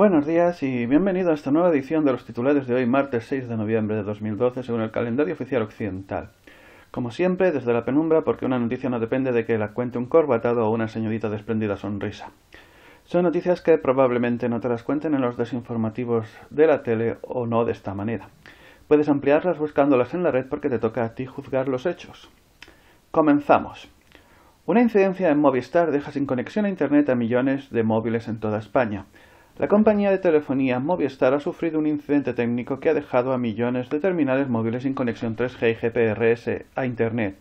Buenos días y bienvenido a esta nueva edición de los titulares de hoy, martes 6 de noviembre de 2012, según el calendario oficial occidental. Como siempre, desde la penumbra, porque una noticia no depende de que la cuente un corbatado o una señorita de sonrisa. Son noticias que probablemente no te las cuenten en los desinformativos de la tele o no de esta manera. Puedes ampliarlas buscándolas en la red porque te toca a ti juzgar los hechos. Comenzamos. Una incidencia en Movistar deja sin conexión a Internet a millones de móviles en toda España. La compañía de telefonía Movistar ha sufrido un incidente técnico que ha dejado a millones de terminales móviles sin conexión 3G y GPRS a Internet.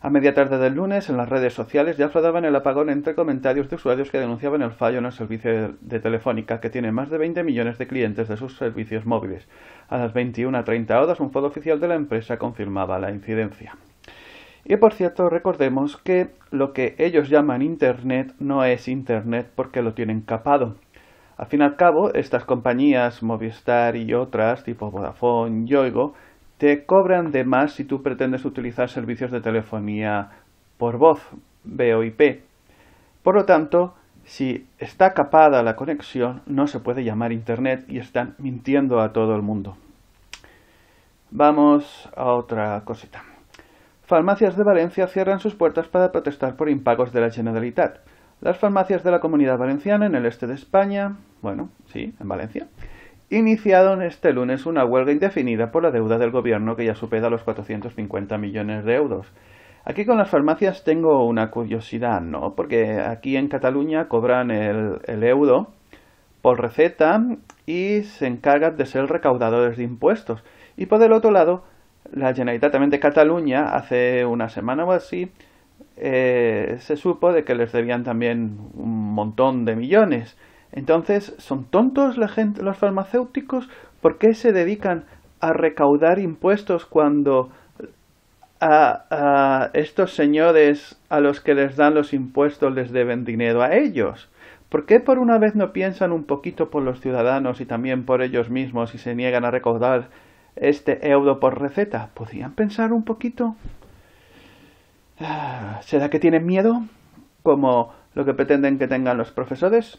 A media tarde del lunes, en las redes sociales ya flotaban el apagón entre comentarios de usuarios que denunciaban el fallo en el servicio de Telefónica, que tiene más de 20 millones de clientes de sus servicios móviles. A las 21.30 horas, un foto oficial de la empresa confirmaba la incidencia. Y por cierto, recordemos que lo que ellos llaman Internet no es Internet porque lo tienen capado. Al fin y al cabo, estas compañías, Movistar y otras, tipo Vodafone, Yoigo, te cobran de más si tú pretendes utilizar servicios de telefonía por voz, VoIP. Por lo tanto, si está capada la conexión, no se puede llamar Internet y están mintiendo a todo el mundo. Vamos a otra cosita. Farmacias de Valencia cierran sus puertas para protestar por impagos de la Generalitat. Las farmacias de la Comunidad Valenciana en el este de España, bueno, sí, en Valencia, iniciaron este lunes una huelga indefinida por la deuda del gobierno que ya supera los 450 millones de euros. Aquí con las farmacias tengo una curiosidad, ¿no? Porque aquí en Cataluña cobran el, el euro por receta y se encargan de ser recaudadores de impuestos. Y por el otro lado, la Generalitat también de Cataluña hace una semana o así eh, se supo de que les debían también un montón de millones. Entonces, ¿son tontos la gente, los farmacéuticos? ¿Por qué se dedican a recaudar impuestos cuando a, a, estos señores a los que les dan los impuestos les deben dinero a ellos? ¿Por qué por una vez no piensan un poquito por los ciudadanos y también por ellos mismos y se niegan a recaudar este euro por receta? ¿Podrían pensar un poquito? Ah, ¿Será que tienen miedo? Como lo que pretenden que tengan los profesores.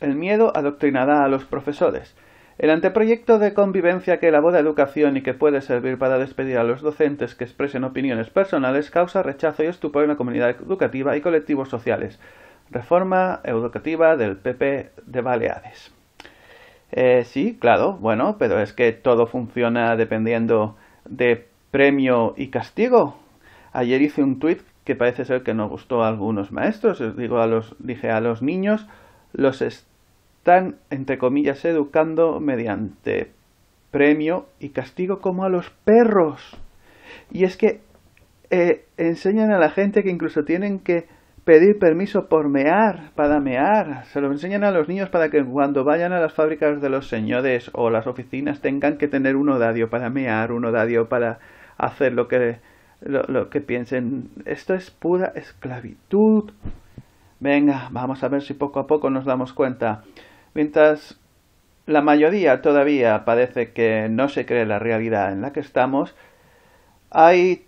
El miedo adoctrinará a los profesores. El anteproyecto de convivencia que elabora Educación y que puede servir para despedir a los docentes que expresen opiniones personales causa rechazo y estupor en la comunidad educativa y colectivos sociales. Reforma educativa del PP de Baleares. Eh, sí, claro, bueno, pero es que todo funciona dependiendo de premio y castigo. Ayer hice un tweet que parece ser que no gustó a algunos maestros. digo a los, dije a los niños, los están, entre comillas, educando mediante premio y castigo como a los perros. Y es que eh, enseñan a la gente que incluso tienen que pedir permiso por mear, para mear. Se lo enseñan a los niños para que cuando vayan a las fábricas de los señores o las oficinas tengan que tener un odadio para mear, un odadio para hacer lo que lo, que piensen, esto es pura esclavitud. Venga, vamos a ver si poco a poco nos damos cuenta. Mientras la mayoría todavía parece que no se cree la realidad en la que estamos, hay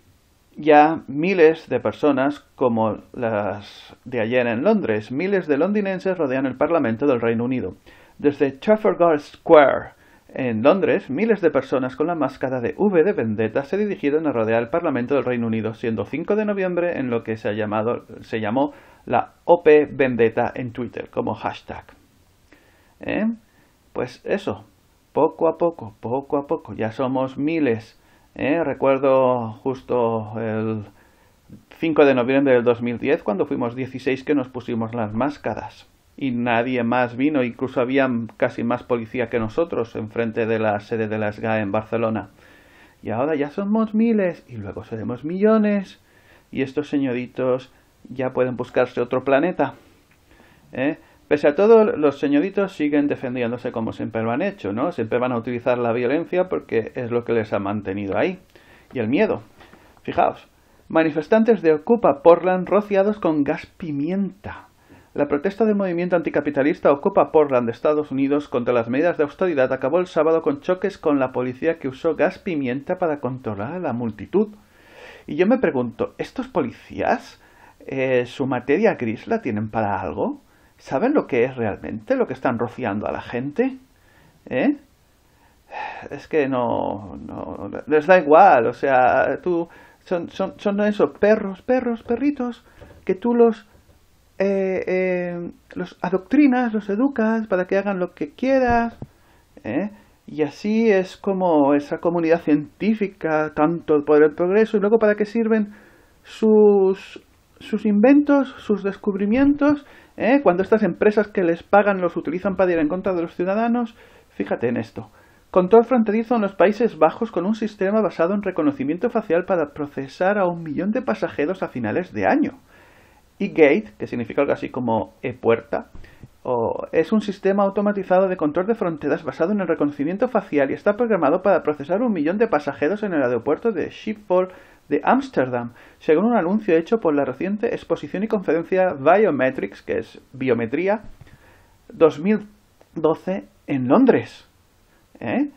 ya miles de personas como las de ayer en Londres. Miles de londinenses rodean el Parlamento del Reino Unido. Desde Trafalgar Square, en Londres, miles de personas con la máscara de V de Vendetta se dirigieron a rodear el Parlamento del Reino Unido, siendo 5 de noviembre en lo que se, ha llamado, se llamó la OP Vendetta en Twitter como hashtag. ¿Eh? Pues eso, poco a poco, poco a poco, ya somos miles. ¿Eh? Recuerdo justo el 5 de noviembre del 2010 cuando fuimos 16 que nos pusimos las máscaras y nadie más vino, incluso había casi más policía que nosotros enfrente de la sede de la SGA en Barcelona. Y ahora ya somos miles y luego seremos millones y estos señoritos ya pueden buscarse otro planeta. ¿eh? Pese a todo, los señoritos siguen defendiéndose como siempre lo han hecho, ¿no? Siempre van a utilizar la violencia porque es lo que les ha mantenido ahí. Y el miedo. Fijaos, manifestantes de Ocupa porlan rociados con gas pimienta. La protesta del movimiento anticapitalista ocupa Portland, de Estados Unidos, contra las medidas de austeridad acabó el sábado con choques con la policía que usó gas pimienta para controlar a la multitud. Y yo me pregunto, ¿estos policías eh, su materia gris la tienen para algo? ¿Saben lo que es realmente lo que están rociando a la gente? ¿Eh? Es que no, no, les da igual, o sea, tú, son, son, son esos perros, perros, perritos, que tú los eh, eh, los adoctrinas, los educas para que hagan lo que quieras. ¿eh? Y así es como esa comunidad científica, tanto el poder el progreso, y luego para qué sirven sus, sus inventos, sus descubrimientos, ¿eh? cuando estas empresas que les pagan los utilizan para ir en contra de los ciudadanos. Fíjate en esto. Control fronterizo en los Países Bajos con un sistema basado en reconocimiento facial para procesar a un millón de pasajeros a finales de año. Y gate, que significa algo así como e puerta, es un sistema automatizado de control de fronteras basado en el reconocimiento facial y está programado para procesar un millón de pasajeros en el aeropuerto de Schiphol de Ámsterdam, según un anuncio hecho por la reciente exposición y conferencia Biometrics, que es Biometría, 2012 en Londres. ¿Eh?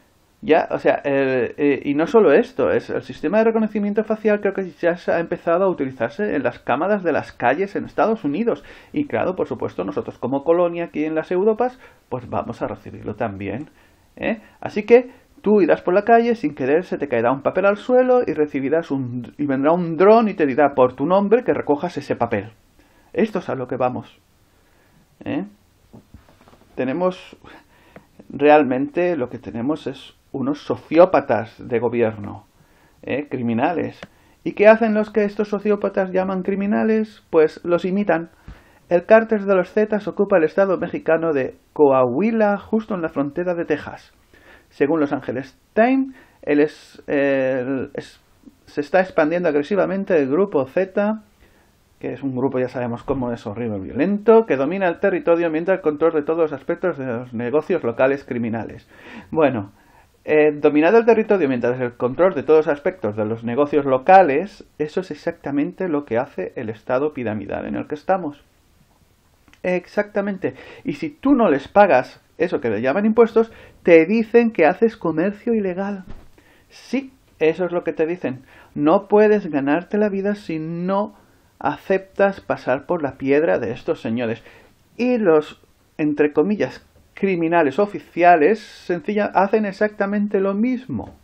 Ya, o sea, eh, y no solo esto, es el sistema de reconocimiento facial creo que ya se ha empezado a utilizarse en las cámaras de las calles en Estados Unidos. Y claro, por supuesto, nosotros como colonia aquí en las Europas, pues vamos a recibirlo también. ¿eh? Así que tú irás por la calle, sin querer se te caerá un papel al suelo y recibirás un y vendrá un dron y te dirá por tu nombre que recojas ese papel. Esto es a lo que vamos. ¿eh? Tenemos realmente lo que tenemos es unos sociópatas de gobierno, ¿eh? criminales. ¿Y qué hacen los que estos sociópatas llaman criminales? Pues los imitan. El cártel de los Zetas ocupa el estado mexicano de Coahuila, justo en la frontera de Texas. Según Los Ángeles Times, el es, se está expandiendo agresivamente el grupo Z, que es un grupo, ya sabemos cómo es horrible y violento, que domina el territorio mientras el control de todos los aspectos de los negocios locales criminales. Bueno, eh, dominado el territorio mientras el control de todos los aspectos de los negocios locales, eso es exactamente lo que hace el estado piramidal en el que estamos. Exactamente. Y si tú no les pagas eso que le llaman impuestos, te dicen que haces comercio ilegal. Sí, eso es lo que te dicen. No puedes ganarte la vida si no aceptas pasar por la piedra de estos señores. Y los, entre comillas, criminales oficiales sencilla, hacen exactamente lo mismo.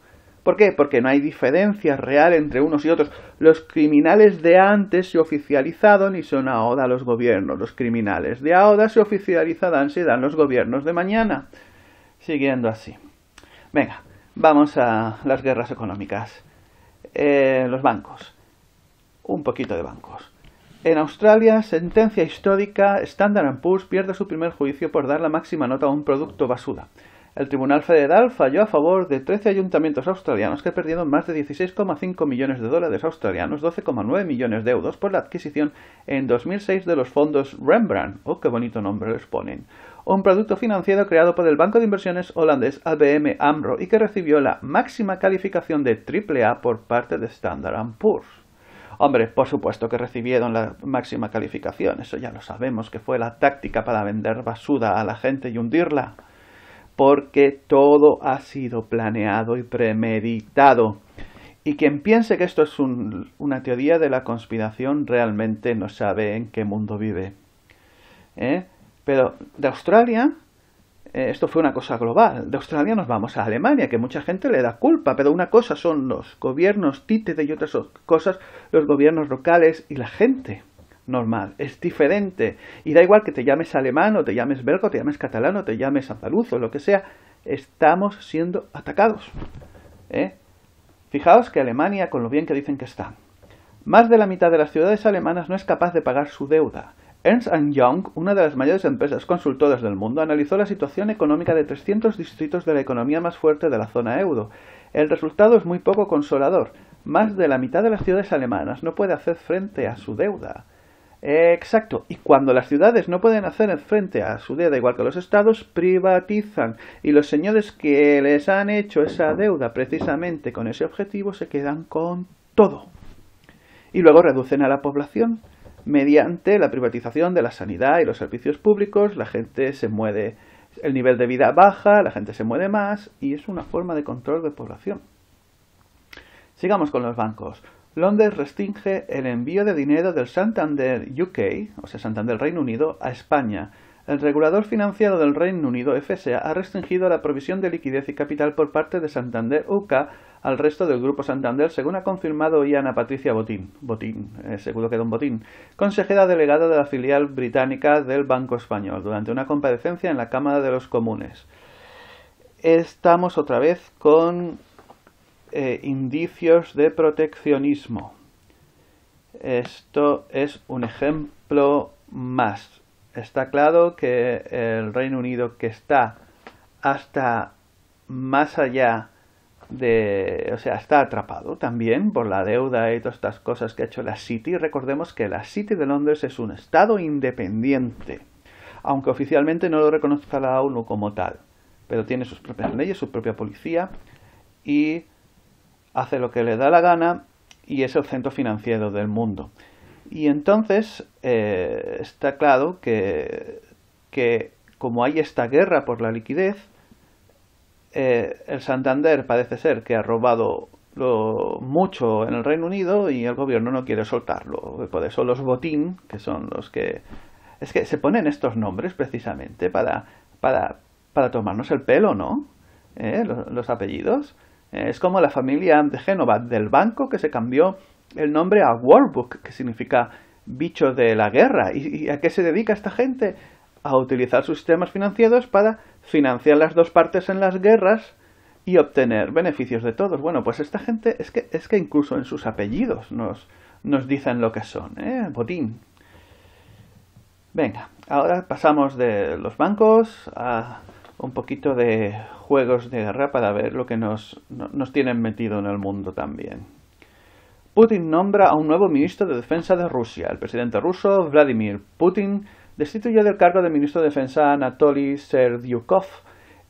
¿Por qué? Porque no hay diferencia real entre unos y otros. Los criminales de antes se oficializaron y son ahora los gobiernos. Los criminales de ahora se oficializarán, dan los gobiernos de mañana. Siguiendo así. Venga, vamos a las guerras económicas. Eh, los bancos. Un poquito de bancos. En Australia, sentencia histórica, Standard Poor's pierde su primer juicio por dar la máxima nota a un producto basura. El Tribunal Federal falló a favor de 13 ayuntamientos australianos que perdieron más de 16,5 millones de dólares australianos, 12,9 millones de euros, por la adquisición en 2006 de los fondos Rembrandt, oh, qué bonito nombre les ponen, un producto financiero creado por el banco de inversiones holandés ABM AMRO y que recibió la máxima calificación de AAA por parte de Standard Poor's. Hombre, por supuesto que recibieron la máxima calificación, eso ya lo sabemos, que fue la táctica para vender basura a la gente y hundirla, porque todo ha sido planeado y premeditado. Y quien piense que esto es un, una teoría de la conspiración realmente no sabe en qué mundo vive. ¿Eh? Pero de Australia eh, esto fue una cosa global. De Australia nos vamos a Alemania, que mucha gente le da culpa, pero una cosa son los gobiernos títere y otras cosas los gobiernos locales y la gente normal. Es diferente. Y da igual que te llames alemán o te llames belga o te llames catalán o te llames andaluz o lo que sea, estamos siendo atacados. ¿eh? Fijaos que Alemania, con lo bien que dicen que está, más de la mitad de las ciudades alemanas no es capaz de pagar su deuda Ernst Young, una de las mayores empresas consultoras del mundo, analizó la situación económica de 300 distritos de la economía más fuerte de la zona euro. El resultado es muy poco consolador. Más de la mitad de las ciudades alemanas no puede hacer frente a su deuda. Exacto. Y cuando las ciudades no pueden hacer frente a su deuda igual que los estados, privatizan. Y los señores que les han hecho esa deuda precisamente con ese objetivo se quedan con todo. Y luego reducen a la población mediante la privatización de la sanidad y los servicios públicos, la gente se mueve, el nivel de vida baja, la gente se mueve más y es una forma de control de población. Sigamos con los bancos. Londres restringe el envío de dinero del Santander UK, o sea, Santander Reino Unido, a España el regulador financiero del Reino Unido, FSA, ha restringido la provisión de liquidez y capital por parte de Santander UK al resto del Grupo Santander, según ha confirmado hoy Ana Patricia Botín, eh, seguro que Botín, consejera delegada de la filial británica del Banco Español, durante una comparecencia en la Cámara de los Comunes. Estamos otra vez con eh, indicios de proteccionismo. Esto es un ejemplo más está claro que el Reino Unido que está hasta más allá de, o sea, está atrapado también por la deuda y todas estas cosas que ha hecho la City. Recordemos que la City de Londres es un estado independiente, aunque oficialmente no lo reconozca la ONU como tal, pero tiene sus propias leyes, su propia policía y hace lo que le da la gana y es el centro financiero del mundo. Y entonces eh, está claro que, que, como hay esta guerra por la liquidez, eh, el Santander parece ser que ha robado mucho en el Reino Unido y el gobierno no quiere soltarlo. Por eso los botín, que son los que... Es que se ponen estos nombres precisamente para, para, para tomarnos el pelo, ¿no? ¿Eh? Los, los, apellidos. es como la familia de Génova del banco que se cambió el nombre a Warbook, que significa bicho de la guerra. ¿Y, a qué se dedica esta gente? A utilizar sus sistemas financieros para financiar las dos partes en las guerras y obtener beneficios de todos. Bueno, pues esta gente es que, es que incluso en sus apellidos nos, nos dicen lo que son. ¿eh? Botín. Venga, ahora pasamos de los bancos a un poquito de juegos de guerra para ver lo que nos, nos tienen metido en el mundo también. Putin nombra a un nuevo ministro de Defensa de Rusia. El presidente ruso Vladimir Putin destituyó del cargo de ministro de Defensa Anatoly Serdyukov.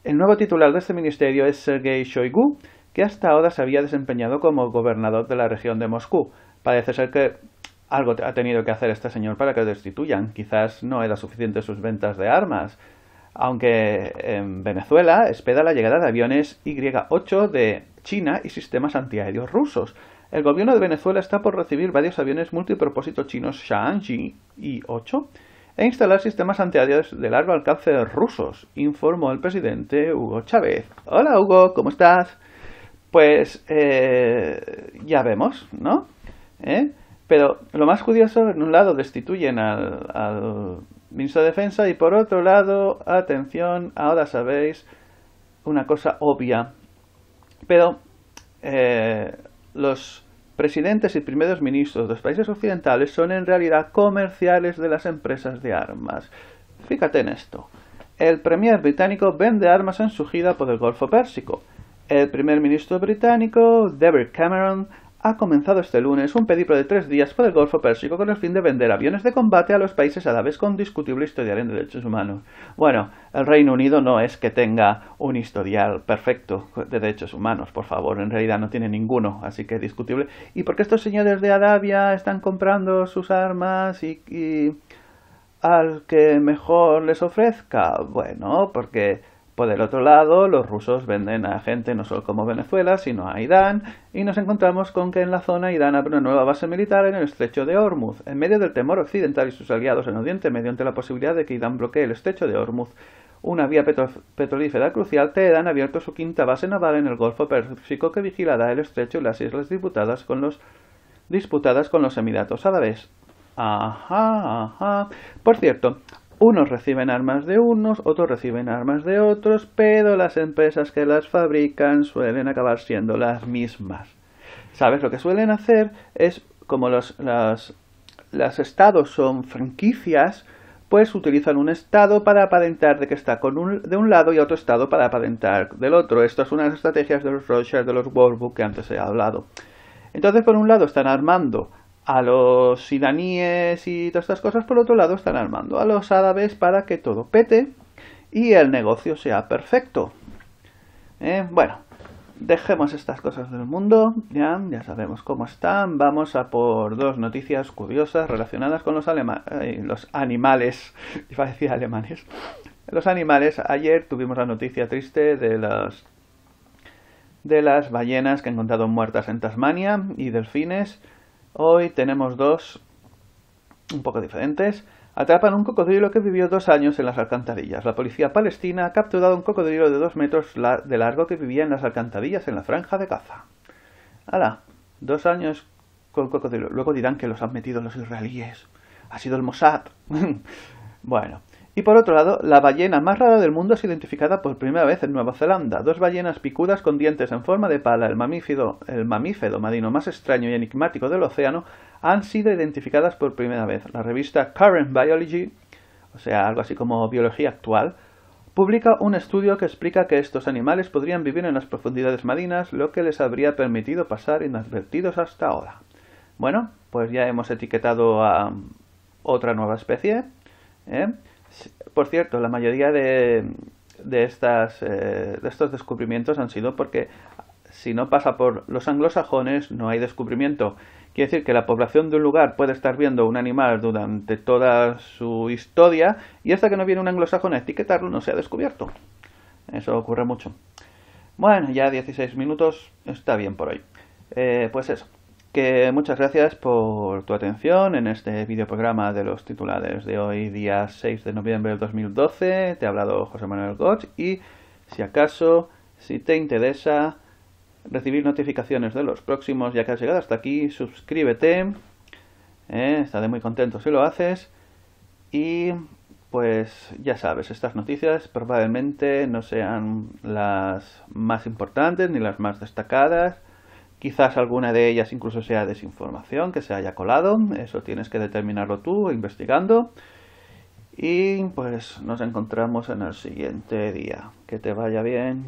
El nuevo titular de este ministerio es Sergei Shoigu, que hasta ahora se había desempeñado como gobernador de la región de Moscú. Parece ser que algo ha tenido que hacer este señor para que lo destituyan. Quizás no era suficiente sus ventas de armas. Aunque en Venezuela espera la llegada de aviones Y-8 de China y sistemas antiaéreos rusos. El gobierno de Venezuela está por recibir varios aviones multipropósito chinos Shaanxi y 8 e instalar sistemas antiaéreos de largo alcance rusos, informó el presidente Hugo Chávez. Hola Hugo, ¿cómo estás? Pues eh, ya vemos, ¿no? ¿Eh? Pero lo más curioso, en un lado destituyen al, ministro de Defensa y por otro lado, atención, ahora sabéis una cosa obvia. Pero eh, los presidentes y primeros ministros de los países occidentales son en realidad comerciales de las empresas de armas. Fíjate en esto. El premier británico vende armas en su gira por el Golfo Pérsico. El primer ministro británico, David Cameron, ha comenzado este lunes un periplo de tres días por el Golfo Pérsico con el fin de vender aviones de combate a los países árabes con discutible historial en derechos humanos. Bueno, el Reino Unido no es que tenga un historial perfecto de derechos humanos, por favor, en realidad no tiene ninguno, así que discutible. ¿Y por qué estos señores de Arabia están comprando sus armas y al que mejor les ofrezca? Bueno, porque por el otro lado, los rusos venden a gente no solo como Venezuela, sino a Irán, y nos encontramos con que en la zona Irán abre una nueva base militar en el estrecho de Hormuz, en medio del temor occidental y sus aliados en Oriente mediante la posibilidad de que Irán bloquee el estrecho de Hormuz. Una vía petrolífera crucial, Teherán ha abierto su quinta base naval en el Golfo Pérsico que vigilará el estrecho y las islas disputadas con los, disputadas con los Emiratos Árabes. Ajá, ajá. Por cierto, unos reciben armas de unos, otros reciben armas de otros, pero las empresas que las fabrican suelen acabar siendo las mismas. ¿Sabes? Lo que suelen hacer es, como los, estados son franquicias, pues utilizan un estado para aparentar de que está con un, de un lado y otro estado para aparentar del otro. Esto es una de las estrategias de los Rogers, de los Warburg que antes he hablado. Entonces, por un lado, están armando a los iraníes y todas estas cosas, por otro lado, están armando a los árabes para que todo pete y el negocio sea perfecto. Eh, bueno, dejemos estas cosas del mundo, ya, ya sabemos cómo están. Vamos a por dos noticias curiosas relacionadas con los, eh, los animales, iba a decir alemanes. Los animales, ayer tuvimos la noticia triste de las de las ballenas que han encontrado muertas en Tasmania y delfines. Hoy tenemos dos un poco diferentes. Atrapan un cocodrilo que vivió dos años en las alcantarillas. La policía palestina ha capturado un cocodrilo de dos metros de largo que vivía en las alcantarillas en la franja de caza. ¡Hala! Dos años con cocodrilo. Luego dirán que los han metido los israelíes. Ha sido el Mossad. bueno, y por otro lado, la ballena más rara del mundo es identificada por primera vez en Nueva Zelanda. Dos ballenas picudas con dientes en forma de pala, el mamífero, el marino más extraño y enigmático del océano, han sido identificadas por primera vez. La revista Current Biology, o sea, algo así como Biología Actual, publica un estudio que explica que estos animales podrían vivir en las profundidades marinas, lo que les habría permitido pasar inadvertidos hasta ahora. Bueno, pues ya hemos etiquetado a otra nueva especie. ¿eh? Por cierto, la mayoría de, de, estas, eh, de estos descubrimientos han sido porque si no pasa por los anglosajones no hay descubrimiento. Quiere decir que la población de un lugar puede estar viendo un animal durante toda su historia y hasta que no viene un anglosajón a etiquetarlo no se ha descubierto. Eso ocurre mucho. Bueno, ya 16 minutos está bien por hoy. Eh, pues eso que muchas gracias por tu atención en este videoprograma de los titulares de hoy, día 6 de noviembre del 2012. Te ha hablado José Manuel Gómez y si acaso, si te interesa recibir notificaciones de los próximos, ya que has llegado hasta aquí, suscríbete. ¿eh? estaré muy contento si lo haces. Y pues ya sabes, estas noticias probablemente no sean las más importantes ni las más destacadas Quizás alguna de ellas incluso sea desinformación que se haya colado, eso tienes que determinarlo tú investigando. Y pues nos encontramos en el siguiente día. Que te vaya bien.